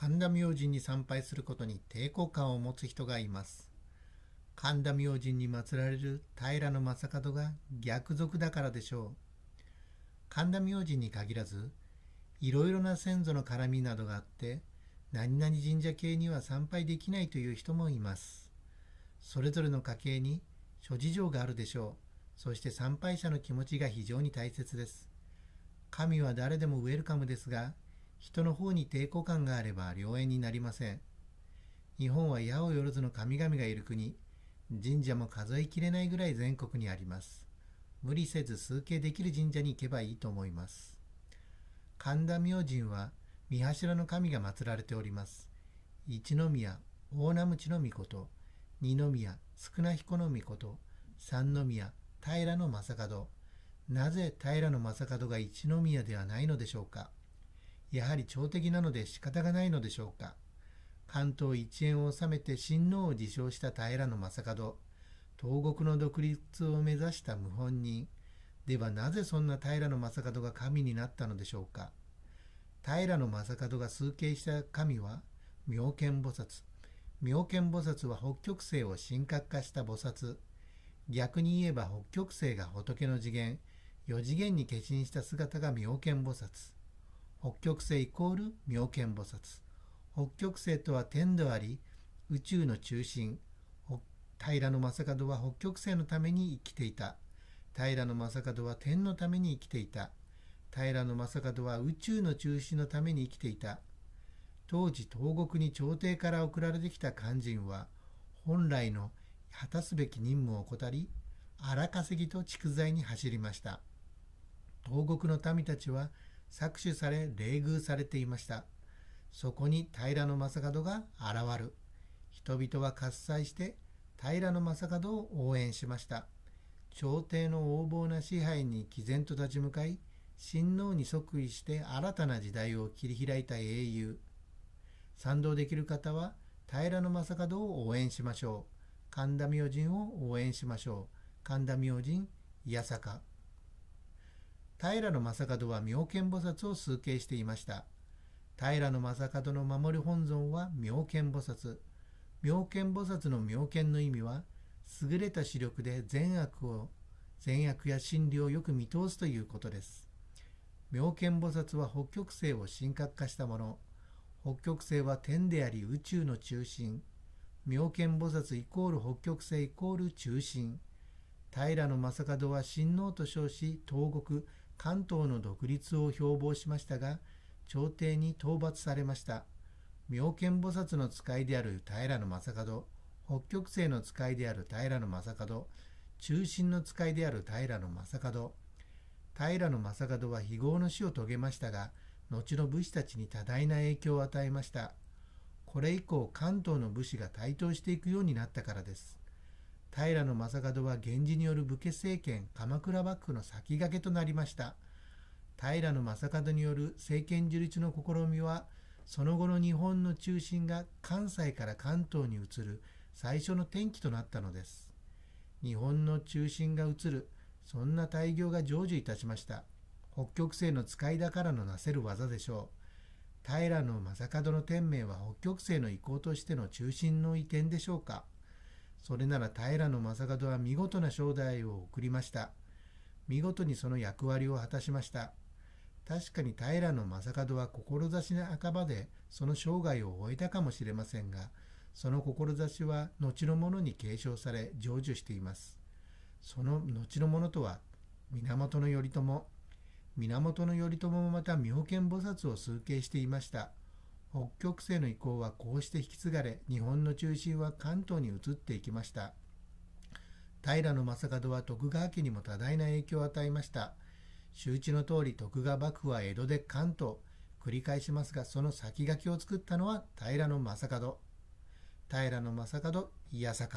神田明神に参拝することに抵抗感を持つ人がいます。神田明神に祀られる平将門が逆賊だからでしょう。神田明神に限らず、いろいろな先祖の絡みなどがあって、何々神社系には参拝できないという人もいます。それぞれの家系に諸事情があるでしょう。そして参拝者の気持ちが非常に大切です。神は誰でもウェルカムですが、人の方に抵抗感があれば良縁になりません。日本は八百万の神々がいる国、神社も数えきれないぐらい全国にあります。無理せず数形できる神社に行けばいいと思います。神田明神は、三柱の神が祀られております。一宮、大名淵の御と、二宮、少な彦の御と、三宮、平の正門。なぜ平の正門が一宮ではないのでしょうか。やはり朝敵なので仕方がないのでしょうか。関東一円を治めて親王を自称した平将門、東国の独立を目指した謀反人。ではなぜそんな平将門が神になったのでしょうか。平将門が崇敬した神は、妙見菩薩。妙見菩薩は北極星を神格化した菩薩。逆に言えば北極星が仏の次元、四次元に化身した姿が妙見菩薩。北極星イコール妙見菩薩北極星とは天であり宇宙の中心平将門は北極星のために生きていた平将門は天のために生きていた平将門は宇宙の中心のために生きていた当時東国に朝廷から送られてきた肝心は本来の果たすべき任務を怠り荒稼ぎと蓄財に走りました東国の民たちは搾取され冷遇されていましたそこに平将門が現る人々は喝采して平将門を応援しました朝廷の横暴な支配に毅然と立ち向かい親王に即位して新たな時代を切り開いた英雄賛同できる方は平将門を応援しましょう神田明神を応援しましょう神田明神八坂平将門は妙見菩薩を崇敬していました。平将門の守り本尊は妙見菩薩。妙見菩薩の妙見の意味は、優れた視力で善悪を、善悪や真理をよく見通すということです。妙見菩薩は北極星を神格化したもの。北極星は天であり宇宙の中心。妙見菩薩イコール北極星イコール中心。平将門は神王と称し、東国、関東の独立を標榜しましたが朝廷に討伐されました妙見菩薩の使いである平将門北極星の使いである平将門中心の使いである平将門平将門は非業の死を遂げましたが後の武士たちに多大な影響を与えましたこれ以降関東の武士が台頭していくようになったからです平将門は源氏による武家政権鎌倉幕府の先駆けとなりました平将門による政権樹立の試みはその後の日本の中心が関西から関東に移る最初の転機となったのです日本の中心が移るそんな大業が成就いたしました北極星の使いだからのなせる技でしょう平将門の天命は北極星の移行としての中心の移転でしょうかそれなら平将門は見事な正代を送りました。見事にその役割を果たしました。確かに平将門は志の半ばでその生涯を終えたかもしれませんが、その志は後の者に継承され成就しています。その後の者とは源頼朝。源頼朝もまた妙見菩薩を崇敬していました。北極星の移行はこうして引き継がれ日本の中心は関東に移っていきました平将門は徳川家にも多大な影響を与えました周知の通り徳川幕府は江戸で関東繰り返しますがその先駆けを作ったのは平将門平将門いやさ